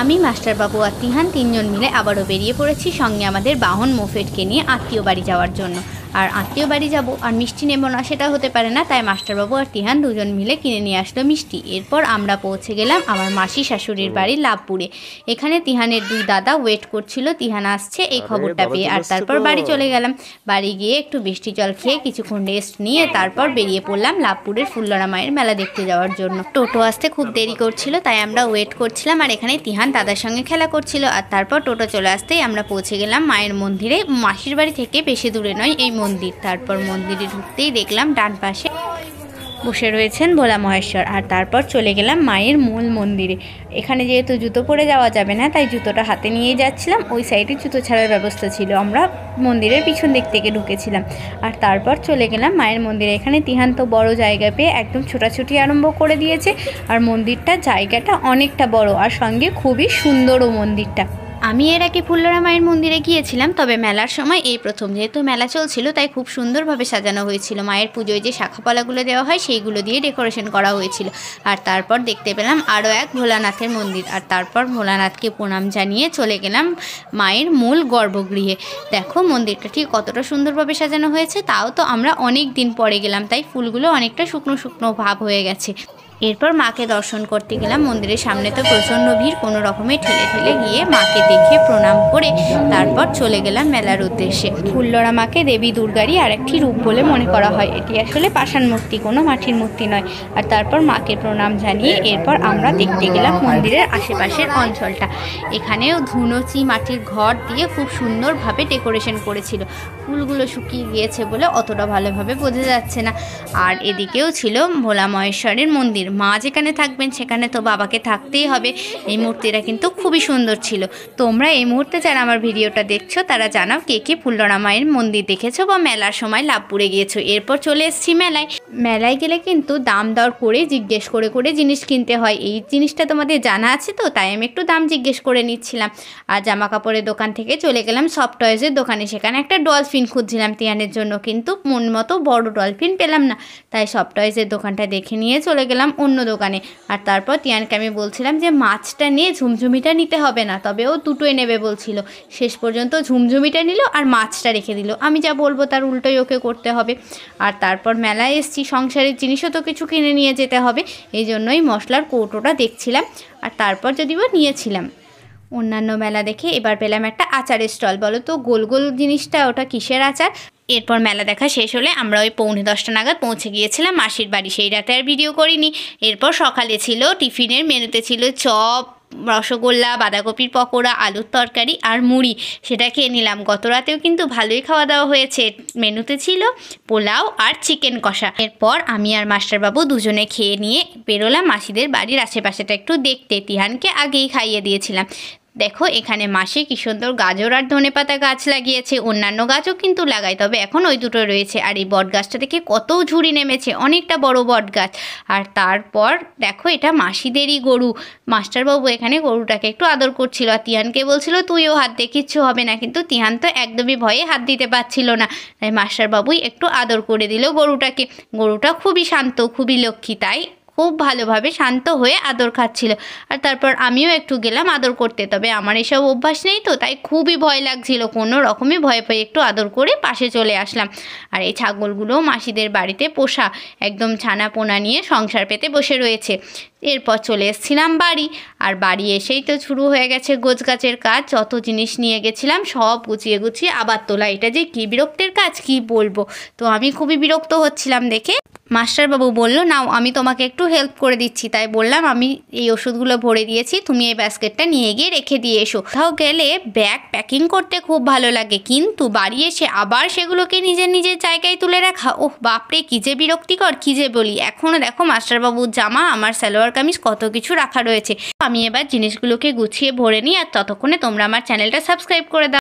আমি মাস্টারবাবু আর তিহান তিনজন মিলে আবারও বেরিয়ে পড়েছি সঙ্গে আমাদের বাহন মোফেটকে নিয়ে আত্মীয় বাড়ি যাওয়ার জন্য আর আত্মীয় বাড়ি যাব আর মিষ্টি নেব না সেটা হতে পারে না তাই মাস্টারবাবু আর তিহান দুজন মিলে কিনে নিয়ে আসলো মিষ্টি এরপর আমরা পৌঁছে গেলাম আমার মাসি শাশুড়ির বাড়ি লাভপুরে এখানে তিহানের দুই দাদা ওয়েট করছিল তিহান আসছে এই খবরটা পেয়ে আর তারপর বাড়ি চলে গেলাম বাড়ি গিয়ে একটু বৃষ্টি জল খেয়ে কিছুক্ষণ রেস্ট নিয়ে তারপর বেরিয়ে পড়লাম লাভপুরের ফুল্লরা মায়ের মেলা দেখতে যাওয়ার জন্য টোটো আসতে খুব দেরি করছিল তাই আমরা ওয়েট করছিলাম আর এখানে তিহান দাদার সঙ্গে খেলা করছিল আর তারপর টোটো চলে আসতেই আমরা পৌঁছে গেলাম মায়ের মন্দিরে মাসির বাড়ি থেকে বেশি দূরে নয় এই মন্দির তারপর মন্দিরে ঢুকতেই দেখলাম ডান পাশে বসে রয়েছেন ভোলা মহেশ্বর আর তারপর চলে গেলাম মায়ের মূল মন্দিরে এখানে যেহেতু জুতো পরে যাওয়া যাবে না তাই জুতোটা হাতে নিয়ে যাচ্ছিলাম ওই সাইডে জুতো ছাড়ার ব্যবস্থা ছিল আমরা মন্দিরের পিছন দিক থেকে ঢুকেছিলাম আর তারপর চলে গেলাম মায়ের মন্দিরে এখানে তিহান্ত বড় জায়গা পেয়ে একদম ছোটাছুটি আরম্ভ করে দিয়েছে আর মন্দিরটা জায়গাটা অনেকটা বড় আর সঙ্গে খুবই সুন্দরও মন্দিরটা আমি এর আগে ফুল্লরা মায়ের মন্দিরে গিয়েছিলাম তবে মেলার সময় এই প্রথম যেহেতু মেলা চলছিল তাই খুব সুন্দরভাবে সাজানো হয়েছিল মায়ের পুজোয় যে শাখাপালাগুলো দেওয়া হয় সেইগুলো দিয়ে ডেকোরেশন করা হয়েছিল আর তারপর দেখতে পেলাম আরও এক ভোলানাথের মন্দির আর তারপর ভোলানাথকে প্রণাম জানিয়ে চলে গেলাম মায়ের মূল গর্ভগৃহে দেখো মন্দিরটা ঠিক কতটা সুন্দরভাবে সাজানো হয়েছে তাও তো আমরা অনেক দিন পরে গেলাম তাই ফুলগুলো অনেকটা শুকনো শুকনো ভাব হয়ে গেছে এরপর মাকে দর্শন করতে গেলাম মন্দিরের সামনে তো প্রচণ্ড ভিড় কোনো রকমে ঠেলে ঠেলে গিয়ে মাকে দেখে প্রণাম করে তারপর চলে গেলাম মেলার উদ্দেশ্যে ফুল্লরা মাকে দেবী দুর্গারই আরেকটি রূপ বলে মনে করা হয় এটি আসলে পাষাণ মূর্তি কোনো মাটির মূর্তি নয় আর তারপর মাকে প্রণাম জানিয়ে এরপর আমরা দেখতে গেলাম মন্দিরের আশেপাশের অঞ্চলটা এখানেও ধুনোচি মাটির ঘর দিয়ে খুব সুন্দরভাবে ডেকোরেশন করেছিল ফুলগুলো শুকিয়ে গিয়েছে বলে অতটা ভালোভাবে বোঝা যাচ্ছে না আর এদিকেও ছিল ভোলা মহেশ্বরের মন্দির মা যেখানে থাকবেন সেখানে তো বাবাকে থাকতেই হবে এই মূর্তিটা কিন্তু খুবই সুন্দর ছিল তোমরা এই মুহূর্তে যারা আমার ভিডিওটা দেখছো তারা জানাও কে কে ফুল্লরা মায়ের মন্দির দেখেছো বা মেলার সময় লাভপুরে গিয়েছো এরপর চলে এসছি মেলায় মেলায় গেলে কিন্তু দাম দর করে জিজ্ঞেস করে করে জিনিস কিনতে হয় এই জিনিসটা তোমাদের জানা আছে তো তাই আমি একটু দাম জিজ্ঞেস করে নিচ্ছিলাম আর জামা কাপড়ের দোকান থেকে চলে গেলাম সফট টয়েসের দোকানে সেখানে একটা ডলফিন খুঁজছিলাম তিয়ানের জন্য কিন্তু মন মতো বড় ডলফিন পেলাম না তাই সফট টয়েসের দোকানটা দেখে নিয়ে চলে গেলাম অন্য দোকানে আর তারপর তিয়ানকে আমি বলছিলাম যে মাছটা নিয়ে ঝুমঝুমিটা নিতে হবে না তবে ও দুটোই নেবে বলছিল শেষ পর্যন্ত ঝুমঝুমিটা নিল আর মাছটা রেখে দিল আমি যা বলবো তার উল্টোই ওকে করতে হবে আর তারপর মেলায় এসছি সংসারের জিনিসও তো কিছু কিনে নিয়ে যেতে হবে এই জন্যই মশলার কৌটোটা দেখছিলাম আর তারপর যদি বা নিয়েছিলাম অন্যান্য মেলা দেখে এবার পেলাম একটা আচারের স্টল বলো তো গোল গোল জিনিসটা ওটা কিসের আচার এরপর মেলা দেখা শেষ হলে আমরা ওই পৌনে দশটা নাগাদ পৌঁছে গিয়েছিলাম মাসির বাড়ি সেই রাতে আর ভিডিও করিনি এরপর সকালে ছিল টিফিনের মেনুতে ছিল চপ রসগোল্লা বাঁধাকপির পকোড়া আলুর তরকারি আর মুড়ি সেটা খেয়ে নিলাম গত রাতেও কিন্তু ভালোই খাওয়া দাওয়া হয়েছে মেনুতে ছিল পোলাও আর চিকেন কষা এরপর আমি আর মাস্টারবাবু দুজনে খেয়ে নিয়ে বেরোলাম মাসিদের বাড়ির আশেপাশেটা একটু দেখতে তিহানকে আগেই খাইয়ে দিয়েছিলাম দেখো এখানে মাসি কি সুন্দর গাজর আর ধনে পাতা গাছ লাগিয়েছে অন্যান্য গাছও কিন্তু লাগাই তবে এখন ওই দুটো রয়েছে আর এই বট গাছটা দেখে কত ঝুড়ি নেমেছে অনেকটা বড় বট গাছ আর তারপর দেখো এটা মাসিদেরই গরু মাস্টারবাবু এখানে গরুটাকে একটু আদর করছিল আর তিহানকে বলছিল তুইও হাত দিয়ে কিচ্ছু হবে না কিন্তু তিহান তো একদমই ভয়ে হাত দিতে পারছিল না তাই মাস্টারবাবুই একটু আদর করে দিল গরুটাকে গরুটা খুবই শান্ত খুবই লক্ষ্মী তাই খুব ভালোভাবে শান্ত হয়ে আদর খাচ্ছিল আর তারপর আমিও একটু গেলাম আদর করতে তবে আমার এসব অভ্যাস নেই তো তাই খুবই ভয় লাগছিল কোনো রকমই ভয় পেয়ে একটু আদর করে পাশে চলে আসলাম আর এই ছাগলগুলো মাসিদের বাড়িতে পোষা একদম ছানা পোনা নিয়ে সংসার পেতে বসে রয়েছে এরপর চলে এসেছিলাম বাড়ি আর বাড়ি এসেই তো শুরু হয়ে গেছে গোছগাছের কাজ যত জিনিস নিয়ে গেছিলাম সব গুছিয়ে গুছিয়ে আবার তোলা এটা যে কী বিরক্তের কাজ কি বলবো তো আমি খুবই বিরক্ত হচ্ছিলাম দেখে মাস্টারবাবু বলল নাও আমি তোমাকে একটু হেল্প করে দিচ্ছি তাই বললাম আমি এই ওষুধগুলো ভরে দিয়েছি তুমি এই ব্যাস্কেটটা নিয়ে গিয়ে রেখে দিয়ে এসো কোথাও গেলে ব্যাগ প্যাকিং করতে খুব ভালো লাগে কিন্তু বাড়ি এসে আবার সেগুলোকে নিজের নিজের জায়গায় তুলে রাখা ওহ বাপরে কী যে বিরক্তিকর কী যে বলি এখনও দেখো মাস্টারবাবুর জামা আমার সালোয়ার কামিজ কত কিছু রাখা রয়েছে আমি এবার জিনিসগুলোকে গুছিয়ে ভরে নিই আর ততক্ষণে তোমরা আমার চ্যানেলটা সাবস্ক্রাইব করে দাও